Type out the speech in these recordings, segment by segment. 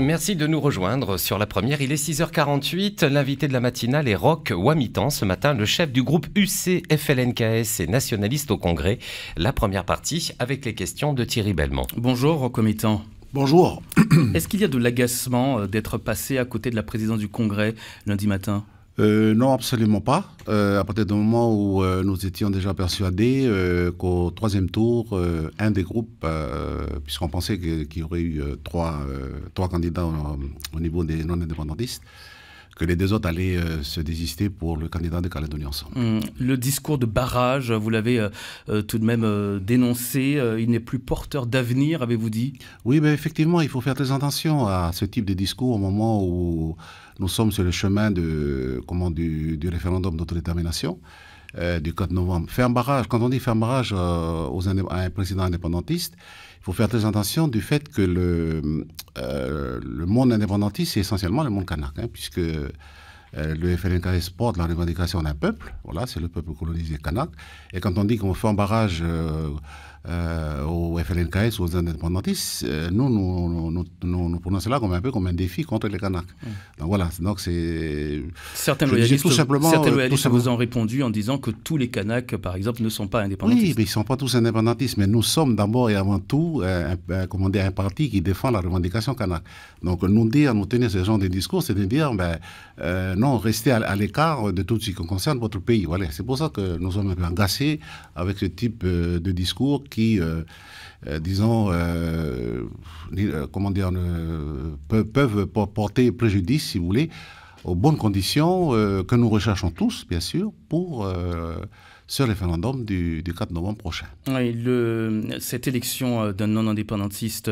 Merci de nous rejoindre sur la première. Il est 6h48. L'invité de la matinale est Roch Wamitan. Ce matin, le chef du groupe UC FLNKS et nationaliste au Congrès. La première partie avec les questions de Thierry Belmont. Bonjour Rock Wamitan. Bonjour. Est-ce qu'il y a de l'agacement euh, d'être passé à côté de la présidence du Congrès lundi matin euh, non, absolument pas. Euh, à partir du moment où euh, nous étions déjà persuadés qu'au troisième tour, un des groupes, puisqu'on pensait qu'il y aurait eu trois, candidats au niveau des non-indépendantistes, que les deux autres allaient euh, se désister pour le candidat de Calédonie ensemble. Hum, le discours de barrage, vous l'avez euh, euh, tout de même dénoncé, il n'est plus porteur d'avenir, avez-vous dit Oui, mais effectivement, il faut faire très attention à ce type de discours au moment où nous sommes sur le chemin de, comment, du, référendum d'autodétermination. du 4 novembre. Faire un barrage, quand on dit faire un barrage aux à un président indépendantiste, il faut faire très attention du fait que le, euh, le monde indépendantiste, c'est essentiellement le monde kanak, hein, puisque euh, le FLNKS porte la revendication d'un peuple. Voilà, c'est le peuple colonisé kanak. Et quand on dit qu'on fait un barrage euh, euh, au FLNKS, aux indépendantistes, euh, nous, nous, nous, nous, prenons cela comme un peu comme un défi contre les Kanaks. Donc voilà, donc c'est... Certains euh, loyalistes, tout simplement, vous ont répondu en disant que tous les Kanaks, par exemple, ne sont pas indépendantistes. Oui, mais ils ne sont pas tous indépendantistes, mais nous sommes d'abord et avant tout euh, un, un parti qui défend la revendication Kanak. Donc nous dire, nous tenir ce genre de discours, c'est de dire, ben, non, restez à, l'écart de tout ce qui concerne votre pays. Voilà, c'est pour ça que nous sommes un peu agacés avec ce type de discours qui, euh, euh, disons, euh, comment dire, peuvent, porter préjudice, si vous voulez, aux bonnes conditions que nous recherchons tous, bien sûr, pour ce référendum du, du, 4 novembre prochain. le, cette élection d'un non-indépendantiste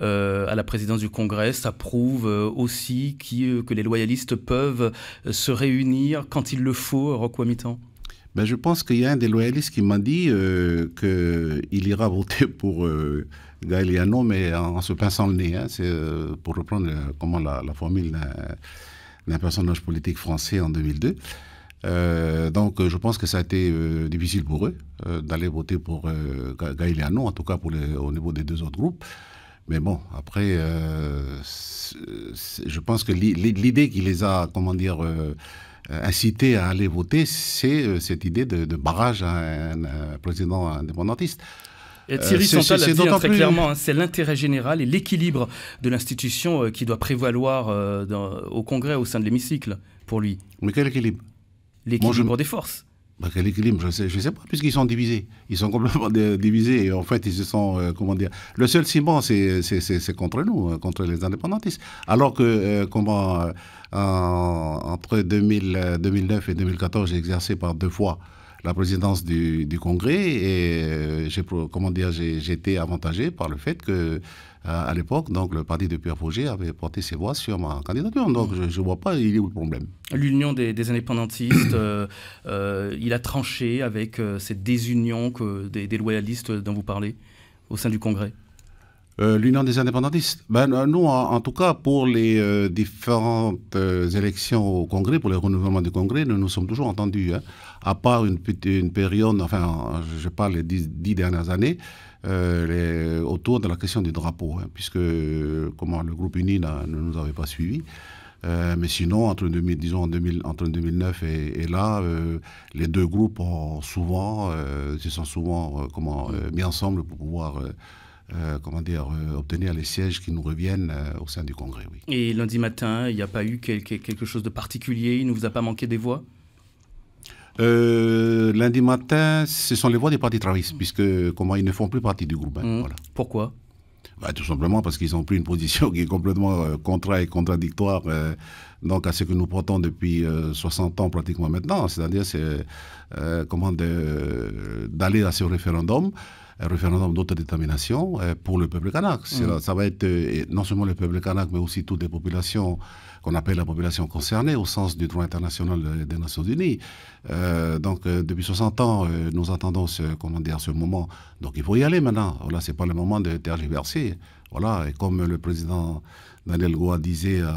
à la présidence du Congrès, ça prouve aussi que les loyalistes peuvent se réunir quand il le faut, Rocco Mitan ben, Je pense qu'il y a un des loyalistes qui m'a dit euh, qu'il ira voter pour euh, mais en, se pinçant le nez. Hein. c'est, euh, pour reprendre euh, comment la, formule d'un, personnage politique français en 2002. Euh, donc, je pense que ça a été difficile pour eux d'aller voter pour Gaëliano, en tout cas pour au niveau des deux autres groupes. Mais bon, après, je pense que l'idée qui les a, comment dire, euh, inciter à aller voter, c'est euh, cette idée de, barrage à un, président indépendantiste. Thierry Santal clairement, c'est l'intérêt général et l'équilibre de l'institution euh, qui doit prévaloir au Congrès, au sein de l'hémicycle, pour lui. Mais quel équilibre L'équilibre des forces quel bah, équilibre Je ne sais, pas, puisqu'ils sont divisés. Ils sont complètement divisés. Et en fait, ils se sont, euh, comment dire, le seul ciment, c'est contre nous, hein, contre les indépendantistes. Alors que, euh, comment, euh, entre 2009 et 2014, j'ai exercé par deux fois la présidence du, Congrès et euh, j'ai j'ai été avantagé par le fait que euh, à l'époque, donc le parti de Pierre Projet avait porté ses voix sur ma candidature. Donc je ne vois pas il est où le problème. L'union des, indépendantistes, euh, il a tranché avec cette désunion que, des, loyalistes dont vous parlez au sein du Congrès. L'Union des indépendantistes. Ben, nous, en, tout cas, pour les différentes élections au Congrès, pour le renouvellement du Congrès, nous nous sommes toujours entendus. Hein à part une, période, enfin, je parle des dix, dix dernières années, euh, autour de la question du drapeau, hein, puisque euh, comment, le groupe uni ne nous avait pas suivis. Euh, mais sinon, entre, 2000, disons, en 2000, entre 2009 et, là, les deux groupes ont souvent, se sont souvent comment, mis ensemble pour pouvoir comment dire, obtenir les sièges qui nous reviennent au sein du Congrès. Oui. Et lundi matin, il n'y a pas eu quelque chose de particulier Il ne vous a pas manqué des voix euh, lundi matin, ce sont les voix des partis travaillistes, puisque comment ils ne font plus partie du groupe. Hein, mmh. voilà. Pourquoi bah, Tout simplement parce qu'ils ont pris une position qui est complètement euh, contraire et contradictoire euh, donc à ce que nous portons depuis 60 ans pratiquement maintenant, c'est-à-dire c'est, comment d'aller à ce référendum un référendum d'autodétermination euh, pour le peuple kanak. Mm. Ça va être euh, non seulement le peuple kanak, mais aussi toutes les populations qu'on appelle la population concernée au sens du droit international euh, des Nations Unies. donc depuis 60 ans, nous attendons ce, comment dire, ce moment. Donc il faut y aller maintenant. Voilà, n'est pas le moment de tergiverser. Voilà, et comme le président Daniel Goa disait euh,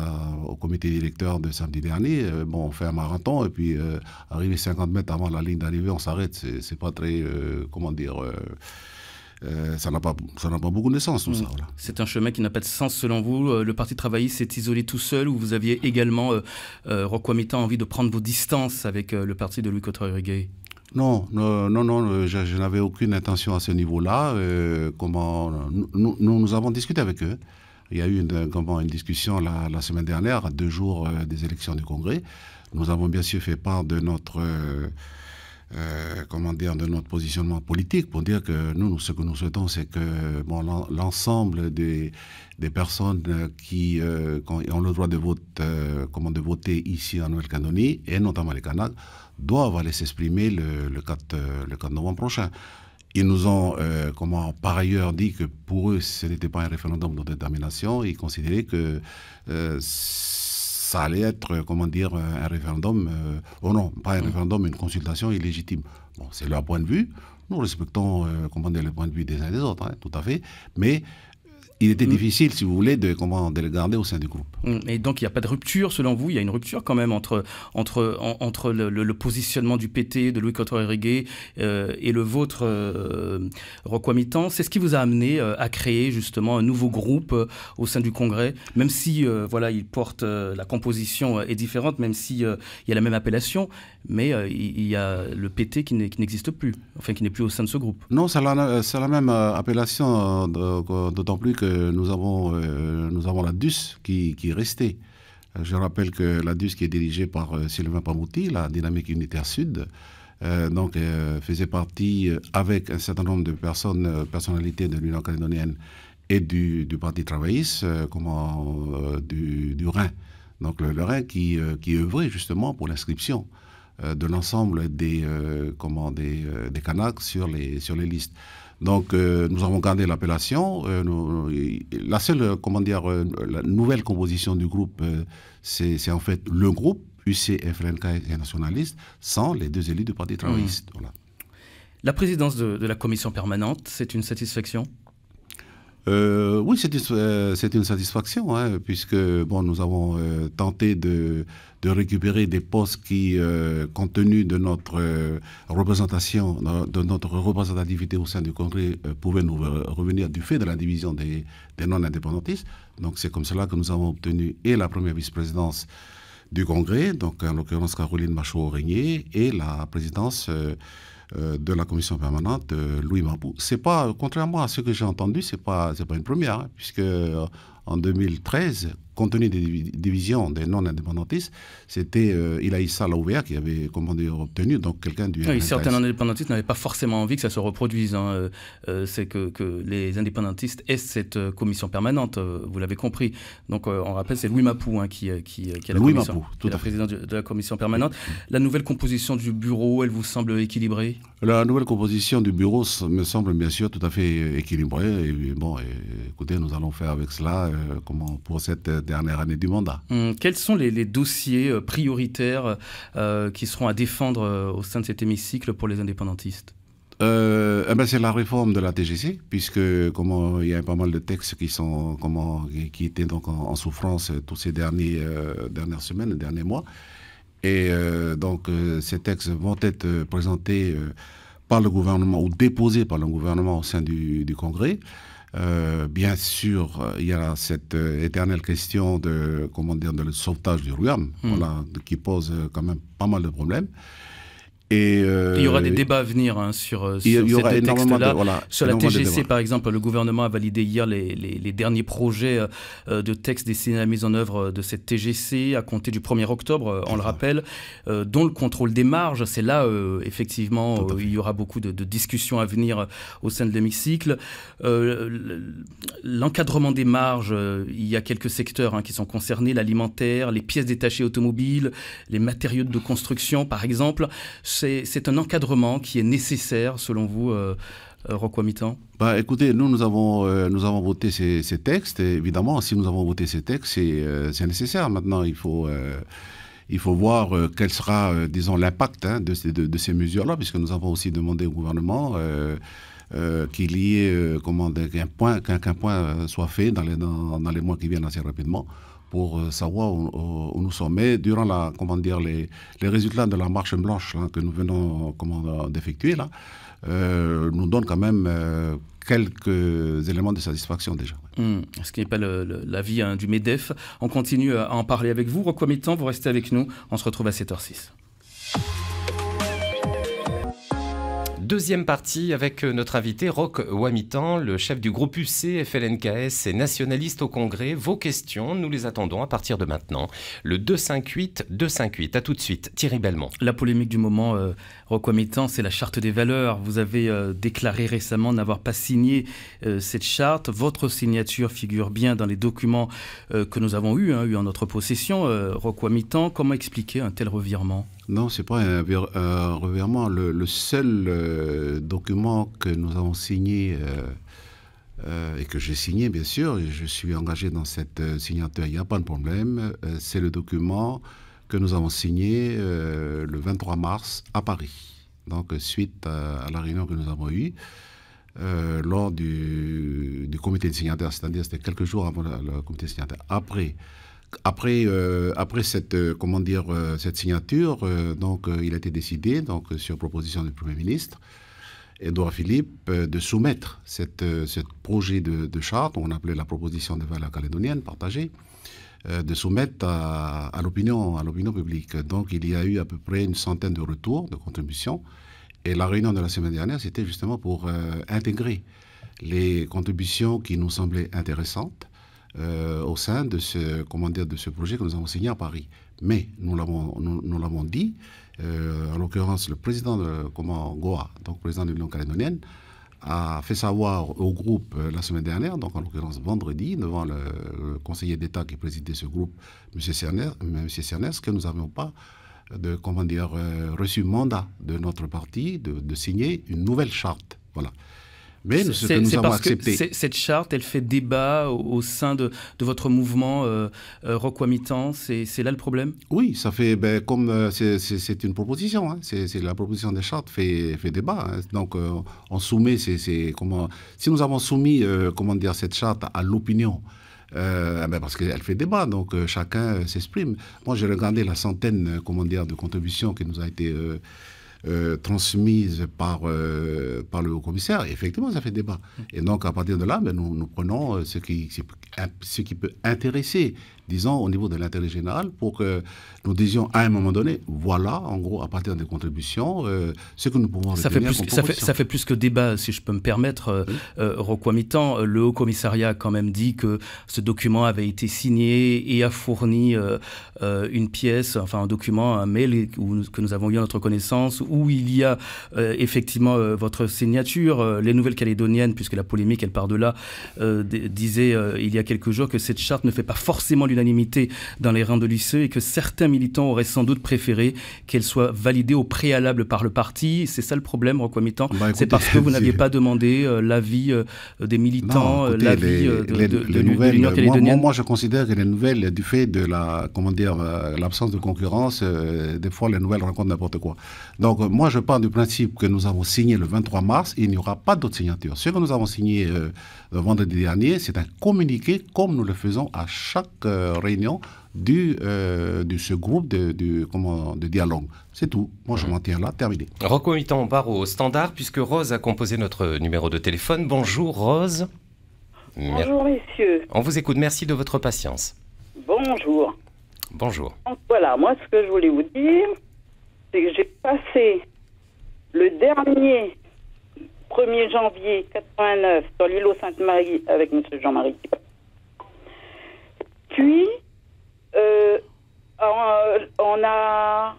au comité directeur de samedi dernier, euh, bon, on fait un marathon et puis euh, arriver 50 mètres avant la ligne d'arrivée, on s'arrête. C'est pas très, comment dire, ça n'a pas, ça n'a pas beaucoup de sens tout hmm. ça. C'est un chemin qui n'a pas de sens selon vous. Le Parti travailliste s'est isolé tout seul ou vous aviez également, Rokwamita, envie de prendre vos distances avec le parti de Louis cotter non, non, non, je, n'avais aucune intention à ce niveau-là. comment nous, nous avons discuté avec eux. Il y a eu une, comment, une discussion la, semaine dernière, à deux jours euh, des élections du Congrès. Nous avons bien sûr fait part de notre, euh, euh, de notre positionnement politique pour dire que nous, ce que nous souhaitons, c'est que bon, l'ensemble des, personnes qui, ont le droit de, vote, comment, de voter ici en Nouvelle-Calédonie, et notamment les Canadiens, doivent aller s'exprimer le, le 4 novembre prochain. Ils nous ont, euh, comment, par ailleurs, dit que pour eux, ce n'était pas un référendum de détermination, Ils considéraient que euh, ça allait être, comment dire, euh, un référendum, ou oh non, pas un mm. référendum, une consultation illégitime. Bon, c'est leur point de vue. Nous respectons, comment dire, le point de vue des uns et des autres, hein, tout à fait. Mais il était mm. difficile, si vous voulez, de, comment, de le garder au sein du groupe. Mm. Et donc, il n'y a pas de rupture, selon vous Il y a une rupture quand même entre, entre, entre le, positionnement du PT, de Louis cotter riguet euh, et le vôtre, euh, C'est ce qui vous a amené euh, à créer justement un nouveau groupe euh, au sein du Congrès, même si, voilà, il porte, la composition est différente, même si il y a la même appellation, mais il y a le PT qui n'existe plus, enfin, qui n'est plus au sein de ce groupe. Non, c'est la, même appellation, d'autant plus que euh, euh, nous, avons, la DUS qui, est restée. Euh, je rappelle que la DUS, qui est dirigée par Sylvain Pamouti, la Dynamique Unitaire Sud, donc, faisait partie, avec un certain nombre de personnes, personnalités de l'Union canadienne et du, Parti travailliste, comment, du, Rhin, donc le, Rhin qui, œuvrait justement pour l'inscription de l'ensemble des, comment, des, Kanaks sur les, sur les listes. Donc, euh, nous avons gardé l'appellation. Euh, la seule, euh, comment dire, la nouvelle composition du groupe, c'est en fait le groupe et nationaliste sans les deux élus du Parti travailliste. Mmh. La présidence de, de la commission permanente, c'est une satisfaction euh, oui, c'est une, euh, satisfaction, hein, puisque bon, nous avons euh, tenté de, de, récupérer des postes qui, compte tenu de notre représentation, de notre représentativité au sein du Congrès, pouvaient nous revenir du fait de la division des, non-indépendantistes. Donc c'est comme cela que nous avons obtenu et la première vice-présidence du Congrès, donc en l'occurrence Caroline Machaud-Régnier, et la présidence euh, de la commission permanente, euh, Louis Mabou. C'est pas, contrairement à ce que j'ai entendu, c'est pas, c'est pas une première, hein, puisque euh, en 2013, compte tenu des divisions des non-indépendantistes, c'était euh, Ilaïssa qui avait obtenu, donc quelqu'un du oui, certains indépendantistes n'avaient pas forcément envie que ça se reproduise. Hein. Euh, euh, c'est que, que, les indépendantistes aient cette euh, commission permanente, vous l'avez compris. Donc on rappelle, c'est Louis Mapou hein, qui, qui, a la tout est la de la commission permanente. La nouvelle composition du bureau, elle vous semble équilibrée La nouvelle composition du bureau me semble bien sûr tout à fait équilibrée. Et bon, écoutez, nous allons faire avec cela comment pour cette dernière année du mandat. Hum, quels sont les, dossiers euh, prioritaires euh, qui seront à défendre euh, au sein de cet hémicycle pour les indépendantistes eh ben c'est la réforme de la TGC, puisque comment il y a pas mal de textes qui sont comment qui étaient donc en, souffrance tous ces derniers dernières semaines, derniers mois, et donc ces textes vont être présentés par le gouvernement ou déposés par le gouvernement au sein du Congrès. Euh, bien sûr, il y a cette euh, éternelle question de, comment dire, de le sauvetage du royaume, hmm. qui pose euh, quand même pas mal de problèmes. Euh, Et il y aura des débats à venir sur, sur textes-là. Voilà, sur la TGC, par exemple, le gouvernement a validé hier les, les, les derniers projets euh, euh, de textes destinés à la mise en œuvre de cette TGC à compter du 1er octobre, on le rappelle, dont le contrôle des marges. C'est là, effectivement, il y aura beaucoup de, de, discussions à venir au sein de l'hémicycle. L'encadrement des marges, il y a quelques secteurs hein, qui sont concernés, l'alimentaire, les pièces détachées automobiles, les matériaux de construction, par exemple c'est un encadrement qui est nécessaire, selon vous, euh, euh bah, Écoutez, nous, nous avons, euh, voté ces, textes. évidemment, si nous avons voté ces textes, c'est euh, nécessaire. Maintenant, il faut... voir quel sera, disons, l'impact hein, de, ces mesures-là, puisque nous avons aussi demandé au gouvernement qu'il y qu'un point point soit fait dans les mois qui viennent assez rapidement pour euh, savoir euh, où, nous sommes. Mais durant la, comment dire, les, les résultats de la marche blanche que nous venons euh, d'effectuer, là, nous donnent quand même quelques éléments de satisfaction déjà. Hmm. ce qui n'est pas l'avis hein, du MEDEF. On continue à en parler avec vous. Requin vous restez avec nous. On se retrouve à 7h06 deuxième partie avec euh, notre invité Rock Wamitan, le chef du groupe UC, FLNKS et nationaliste au Congrès. Vos questions, nous les attendons à partir de maintenant. Le 258-258. À tout de suite, Thierry Belmont. La polémique du moment, euh, Roc c'est la charte des valeurs. Vous avez euh, déclaré récemment n'avoir pas signé cette charte. Votre signature figure bien dans les documents que nous avons eus, hein, eu en notre possession. Roc Wamitan, comment expliquer un tel revirement non, n'est pas un, euh, revirement. Le, seul euh, document que nous avons signé euh, et que j'ai signé, bien sûr, et je suis engagé dans cette signature, il n'y a pas de problème, c'est le document que nous avons signé le 23 mars à Paris. Donc, suite à, la réunion que nous avons eue, lors du, comité de signataires, c'est-à-dire c'était quelques jours avant le, comité de signataires. Après, euh, après, cette, euh, comment dire, euh, cette signature, donc, il a été décidé, donc, sur proposition du Premier ministre, Edouard Philippe, de soumettre cette, projet de, charte, on appelait la proposition de valeur calédonienne partagée, de soumettre à, à l'opinion publique. Donc il y a eu à peu près une centaine de retours, de contributions. Et la réunion de la semaine dernière, c'était justement pour intégrer les contributions qui nous semblaient intéressantes euh, au sein de ce, comment dire, de ce projet que nous avons signé à Paris. Mais nous l'avons, nous, l'avons dit, euh, en l'occurrence le président de comment, Goa, donc président de l'Union calédonienne, a fait savoir au groupe euh, la semaine dernière, donc en l'occurrence vendredi, devant le, conseiller d'État qui présidait ce groupe, M. Cernès, que nous n'avions pas de, comment dire, reçu mandat de notre parti de, de signer une nouvelle charte. Voilà. Mais parce Que cette charte, elle fait débat au, sein de, votre mouvement euh, euh C'est là le problème Oui, ça fait ben, comme euh, c'est une proposition. Hein. c'est la proposition des chartes fait, fait débat. Hein. donc euh, on soumet. C'est comment si nous avons soumis comment dire cette charte à l'opinion. Eh ben, parce qu'elle fait débat, donc chacun s'exprime. Moi, j'ai regardé la centaine, comment dire, de contributions qui nous a été euh, transmise par, euh, par le haut-commissaire, effectivement, ça fait débat. Et donc, à partir de là, ben, nous, nous prenons euh, ce qui, ce qui peut intéresser disons, au niveau de l'intérêt général, pour que nous disions à un moment donné, voilà, en gros, à partir des contributions, euh, ce que nous pouvons ça fait, plus, ça fait, ça fait plus que débat, si je peux me permettre, euh, oui. Euh, Le Haut Commissariat a quand même dit que ce document avait été signé et a fourni une pièce, enfin un document, un mail que nous avons eu à notre connaissance, où il y a effectivement votre signature. Les Nouvelles-Calédoniennes, puisque la polémique, elle part de là, disait il y a quelques jours que cette charte ne fait pas forcément l'unanimité l'unanimité dans les rangs de l'UCE et que certains militants auraient sans doute préféré qu'elle soit validée au préalable par le parti. C'est ça le problème, Roquamitan. Bah, c'est parce que vous n'aviez pas demandé euh, l'avis euh, des militants, euh, l'avis de, les, nouvelles, moi, je considère que les nouvelles, du fait de la, comment dire, l'absence de concurrence, des fois, les nouvelles rencontrent n'importe quoi. Donc, moi, je pars du principe que nous avons signé le 23 mars il n'y aura pas d'autres signatures. Ce que nous avons signé vendredi dernier, c'est un communiqué comme nous le faisons à chaque euh, réunion du, euh, de ce groupe de, de, comment, de dialogue. C'est tout. Moi, je mhm. m'en tiens là. Terminé. Rocco on part au standard puisque Rose a composé notre numéro de téléphone. Bonjour, Rose. Bonjour, messieurs. On vous écoute. Merci de votre patience. Bonjour. Bonjour. voilà, moi, ce que je voulais vous dire, c'est que j'ai passé le dernier 1er janvier 89 sur l'îlot Sainte-Marie avec M. Jean-Marie puis, euh, on a,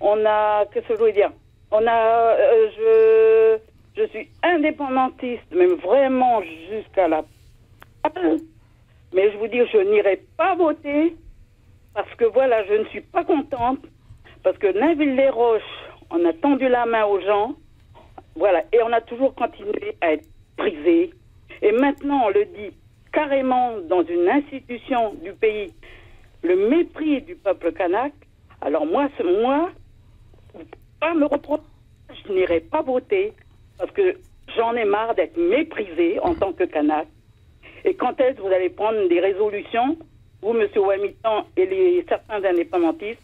on a, qu'est-ce que je voulais dire On a, euh, je, je suis indépendantiste, même vraiment jusqu'à la. Mais je vous dis, je n'irai pas voter parce que voilà, je ne suis pas contente parce que Nainville-les-Roches, on a tendu la main aux gens, voilà, et on a toujours continué à être prisé Et maintenant, on le dit carrément dans une institution du pays le mépris du peuple kanak, alors moi, ce moi, pas me reprocher, je n'irai pas voter parce que j'en ai marre d'être méprisé en tant que kanak. Et quand est-ce que vous allez prendre des résolutions, vous, M. Ouamitan et les, certains indépendantistes,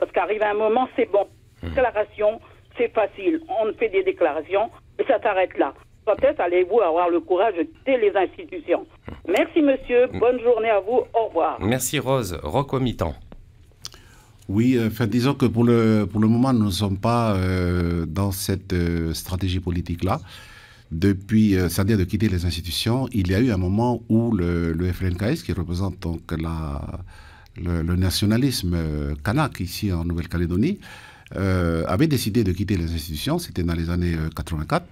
parce qu'arrive un moment, c'est bon. Mmh. Déclaration, c'est facile. On fait des déclarations et ça s'arrête là. Peut-être allez-vous avoir le courage de quitter les institutions Merci, monsieur. Bonne journée à vous. Au revoir. Merci, Rose. Recomitant. Oui, euh, enfin, disons que pour le, pour le moment, nous ne sommes pas euh, dans cette euh, stratégie politique-là. Depuis, c'est-à-dire de quitter les institutions, il y a eu un moment où le, FNKS, qui représente donc la, le, le, nationalisme kanak ici en Nouvelle-Calédonie, avait décidé de quitter les institutions. C'était dans les années 84.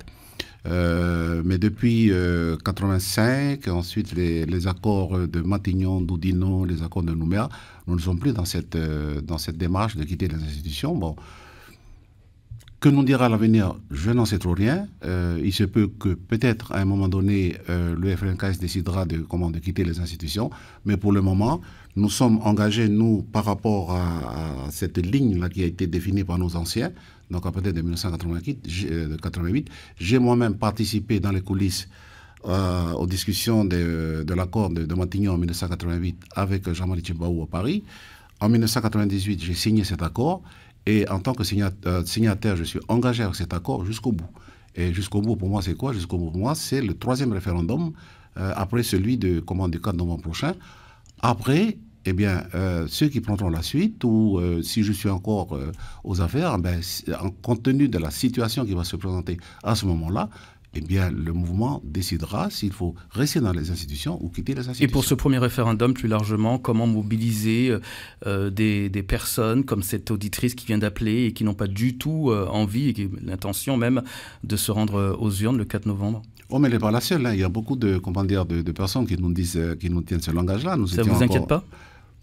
Euh, mais depuis 1985, euh, ensuite les, accords de Matignon, d'Oudinon, les accords de Nouméa, nous ne sommes plus dans cette, euh, dans cette démarche de quitter les institutions. Bon, que nous dira l'avenir Je n'en sais trop rien. il se peut que peut-être à un moment donné, le FNKS décidera de, comment, de quitter les institutions. Mais pour le moment, nous sommes engagés, nous, par rapport à, à cette ligne-là qui a été définie par nos anciens donc à partir de 1988, euh, j'ai moi-même participé dans les coulisses euh, aux discussions de, l'accord de, de, Matignon en 1988 avec Jean-Marie Tchimbaou à Paris. En 1998, j'ai signé cet accord et en tant que euh, signataire, je suis engagé avec cet accord jusqu'au bout. Et jusqu'au bout, pour moi, c'est quoi Jusqu'au bout, pour moi, c'est le troisième référendum après celui de, comment, du 4 novembre prochain. Après, eh bien, euh, ceux qui prendront la suite, ou euh, si je suis encore euh, aux affaires, ben, en compte tenu de la situation qui va se présenter à ce moment-là, eh bien, le mouvement décidera s'il faut rester dans les institutions ou quitter les institutions. Et pour ce premier référendum, plus largement, comment mobiliser des, personnes comme cette auditrice qui vient d'appeler et qui n'ont pas du tout envie et l'intention même de se rendre aux urnes le 4 novembre Oh, mais elle n'est pas la seule. Hein. Il y a beaucoup de, de, personnes qui nous, disent, qui nous tiennent ce langage-là. Ça ne vous inquiète pas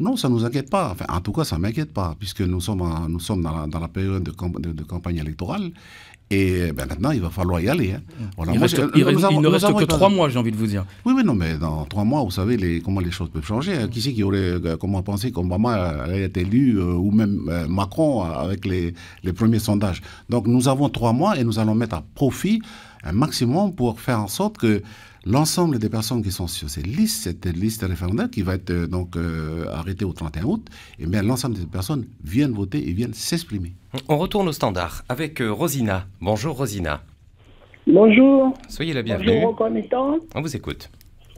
non, ça ne nous inquiète pas. en tout cas, ça ne m'inquiète pas, puisque nous sommes, nous sommes dans, la, période de, campagne électorale. Et ben, maintenant, il va falloir y aller. Hein. Mm. Il, ne reste que trois mois, j'ai envie de vous dire. Oui, oui, non, mais dans trois mois, vous savez les, comment les choses peuvent changer. Hein. Qui sait qui aurait euh, comment penser qu'Obama allait être élu, euh, ou même euh, Macron, avec les, les premiers sondages. Donc, nous avons trois mois et nous allons mettre à profit un maximum pour faire en sorte que l'ensemble des personnes qui sont sur cette liste, cette liste référendaire qui va être euh, donc euh, arrêtée au 31 août, et eh bien l'ensemble des personnes viennent voter et viennent s'exprimer. On retourne au standard avec euh, Rosina. Bonjour Rosina. Bonjour. Soyez la bienvenue. Bonjour, On vous écoute.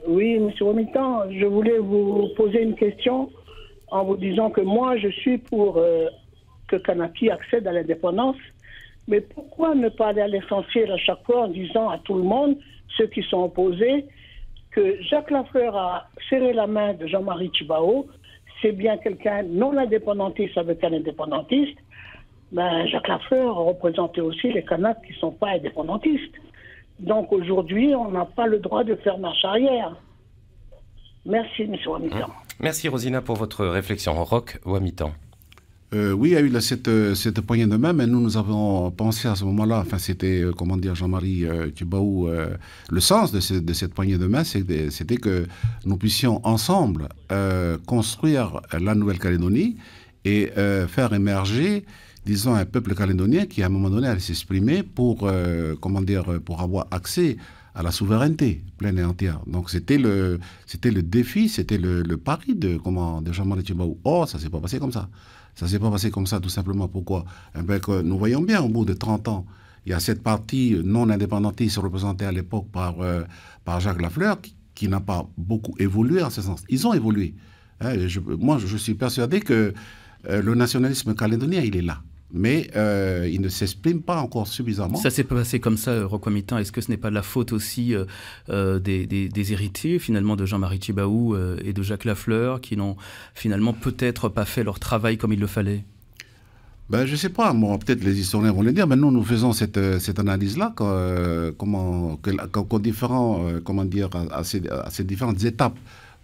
Oui, monsieur Romitan, je voulais vous poser une question en vous disant que moi, je suis pour que Kanaki accède à l'indépendance, mais pourquoi ne pas aller à l'essentiel à chaque fois en disant à tout le monde ceux qui sont opposés, que Jacques Lafleur a serré la main de Jean-Marie Chibao, c'est bien quelqu'un non indépendantiste avec un indépendantiste, ben Jacques Lafleur représentait aussi les Canadiens qui ne sont pas indépendantistes. Donc aujourd'hui, on n'a pas le droit de faire marche arrière. Merci, M. Wamitan. Merci, Rosina, pour votre réflexion. en Rock Wamitan. Euh, oui, il y a eu cette, euh, cette poignée de main, mais nous, nous avons pensé à ce moment-là, enfin, c'était, euh, comment dire, Jean-Marie euh, le sens de, de, cette poignée de main, c'était que nous puissions ensemble construire la Nouvelle-Calédonie et faire émerger, disons, un peuple calédonien qui, à un moment donné, allait s'exprimer pour, comment dire, pour avoir accès à la souveraineté pleine et entière. Donc c'était le, c'était le défi, c'était le, pari de, comment, de Jean-Marie Tchibaou. Oh, ça s'est pas passé comme ça. Ça s'est pas passé comme ça tout simplement. Pourquoi eh ben, Nous voyons bien au bout de 30 ans, il y a cette partie non indépendantiste représentée à l'époque par, euh, par Jacques Lafleur qui, n'a pas beaucoup évolué en ce sens. Ils ont évolué. Eh, moi, je suis persuadé que euh, le nationalisme calédonien, il est là mais euh, il ne s'exprime pas encore suffisamment. Ça s'est passé comme ça, euh, Roquamitin. Est-ce que ce n'est pas de la faute aussi euh, euh, des, héritiers, finalement, de Jean-Marie Thibaou et de Jacques Lafleur, qui n'ont finalement peut-être pas fait leur travail comme il le fallait ben, je ne sais pas, Moi, peut-être les historiens vont le dire, mais nous, nous faisons cette, analyse-là, comment, qu'aux différents, comment dire, à, ces, différentes étapes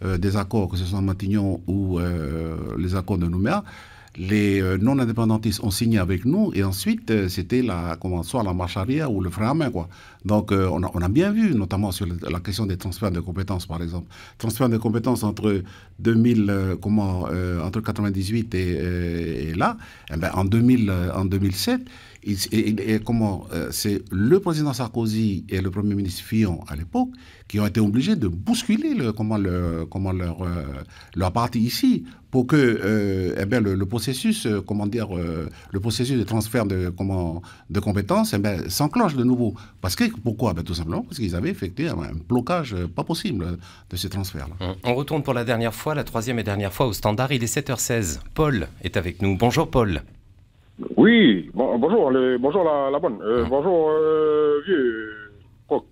des accords, que ce soit Matignon ou les accords de Nouméa, les euh, non-indépendantistes ont signé avec nous et ensuite euh, c'était la, comment, soit la marche arrière ou le frein à main. Quoi. Donc euh, on, a, bien vu, notamment sur la question des transferts de compétences par exemple. Transfert de compétences entre 2000, comment, entre 98 et, et là, eh ben, en, 2000, en 2007, et comment euh, c'est le président Sarkozy et le premier ministre Fillon à l'époque qui ont été obligés de bousculer le, comment, le, comment leur, euh, leur parti ici pour que euh, eh le, processus comment dire le processus de transfert de comment de compétences eh s'enclenche de nouveau parce que pourquoi ben, tout simplement parce qu'ils avaient effectué un, blocage pas possible de ces transferts -là. Hum, on retourne pour la dernière fois la troisième et dernière fois au standard il est 7h16 Paul est avec nous bonjour Paul oui, bonjour, bonjour la, bonne. Euh, ah. Bonjour, euh, vieux Coq.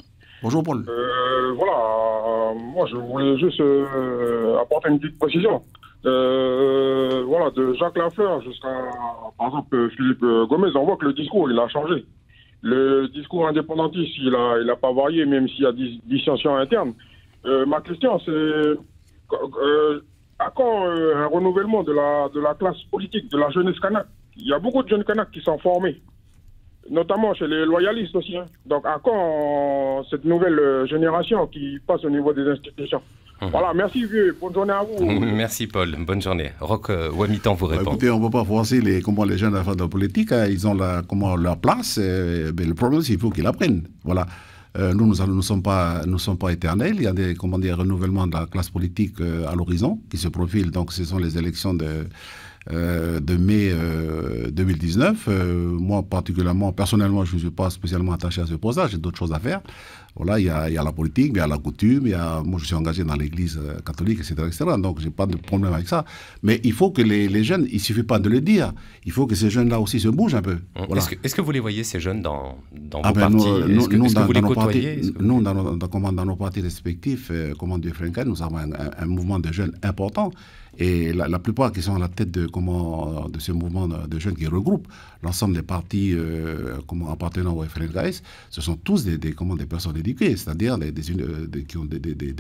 Bonjour, Paul. Euh, voilà, moi, je voulais juste apporter une petite précision. voilà, de Jacques Lafleur jusqu'à, par exemple, Philippe Gomez, on voit que le discours, il a changé. Le discours indépendantiste, il n'a il a pas varié, même s'il y a des dissensions internes. ma question, c'est à quand un renouvellement de la, de la classe politique, de la jeunesse canadienne il y a beaucoup de jeunes Kanaks qui sont formés, notamment chez les loyalistes aussi. Hein. Donc, à quand cette nouvelle euh, génération qui passe au niveau des institutions mhm. Voilà, merci vieux, bonne journée à vous. Merci Paul, bonne journée. Rock euh, Wamitan vous bah, répond. écoutez, on ne peut pas forcer les, comment les jeunes à faire de la politique, hein. ils ont la, comment, leur place, euh, mais le problème c'est qu'il faut qu'ils apprennent. Voilà. nous, nous ne sommes, pas, nous sommes pas éternels, il y a des, comment dire, renouvellements de la classe politique à l'horizon qui se profilent, donc ce sont les élections de euh, de mai 2019. Euh, euh, moi, particulièrement, personnellement, je ne suis pas spécialement attaché à ce poste j'ai d'autres choses à faire. Voilà, il y, a, la politique, il y a la coutume, moi je suis engagé dans l'église catholique, etc., etc. donc je n'ai pas de problème avec ça. Mais il faut que les, jeunes, il ne suffit pas de le dire, il faut que ces jeunes-là aussi se bougent un peu. Est-ce que, vous les voyez, ces jeunes, dans, dans ah vos ben, Est-ce que, dans, Nous, dans, nos partis respectifs, euh, comme nous avons un, un mouvement de jeunes important et la, plupart qui sont à la tête de, comment, de ce mouvement de jeunes qui regroupe l'ensemble des partis euh, appartenant au FLNKS, ce sont tous des, des personnes éduquées, c'est-à-dire des,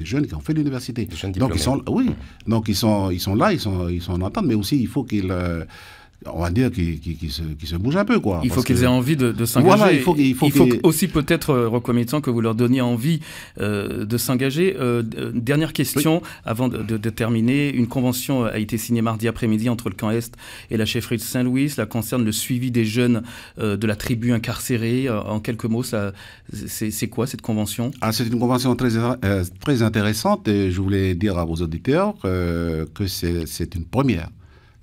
jeunes qui ont fait l'université. Donc, ils sont, oui, donc ils sont, ils sont là, ils sont, ils sont en attente, mais aussi il faut qu'ils. Euh, on va dire, qui, se, bougent un peu. Quoi, il faut qu'ils aient envie de, s'engager. Voilà, il faut, faut aussi peut-être, euh, reconnaissant que vous leur donniez envie euh, de s'engager. Euh, dernière question, avant de, terminer. Une convention a été signée mardi après-midi entre le camp Est et la chefferie de Saint-Louis. Cela concerne le suivi des jeunes de la tribu incarcérée. En quelques mots, c'est quoi cette convention ah, C'est une convention très, très intéressante et je voulais dire à vos auditeurs que c'est une première.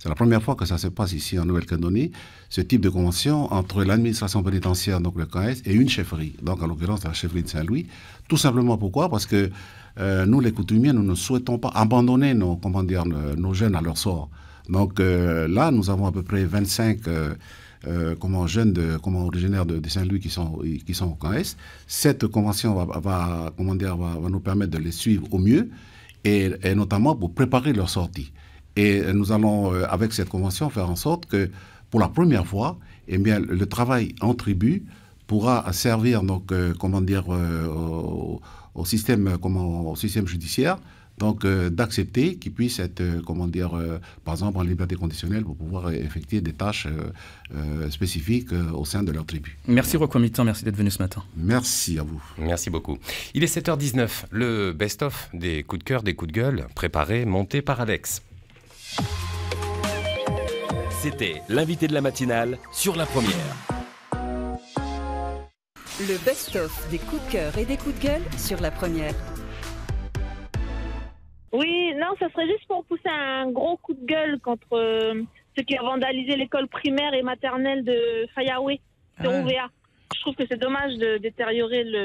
C'est la première fois que ça se passe ici en Nouvelle-Calédonie, ce type de convention entre l'administration pénitentiaire, donc le CAES, et une chefferie, donc en l'occurrence la chefferie de Saint-Louis. Tout simplement pourquoi Parce que euh, nous, les coutumiers, nous ne souhaitons pas abandonner nos, comment nos jeunes à leur sort. Donc euh, là, nous avons à peu près 25 euh, jeunes de, comment, originaires de, Saint-Louis qui sont, qui sont au CAES. Cette convention va, nous permettre de les suivre au mieux. et, notamment pour préparer leur sortie. Et nous allons, euh, avec cette convention, faire en sorte que, pour la première fois, eh bien, le travail en tribu pourra servir, donc, euh, comment dire, euh, au, système, comment, au système judiciaire, donc, d'accepter qu'il puisse être, comment dire, par exemple, en liberté conditionnelle pour pouvoir effectuer des tâches spécifiques au sein de leur tribu. Merci, comité. merci d'être venu ce matin. Merci à vous. Merci beaucoup. Il est 7h19, le best-of des coups de cœur, des coups de gueule, préparé, monté par Alex. C'était l'invité de la matinale sur la première. Le best-of des coups de cœur et des coups de gueule sur la première. Oui, non, ça serait juste pour pousser un gros coup de gueule contre euh, ceux qui ont vandalisé l'école primaire et maternelle de Fayaoué, de ah. Je trouve que c'est dommage de détériorer le,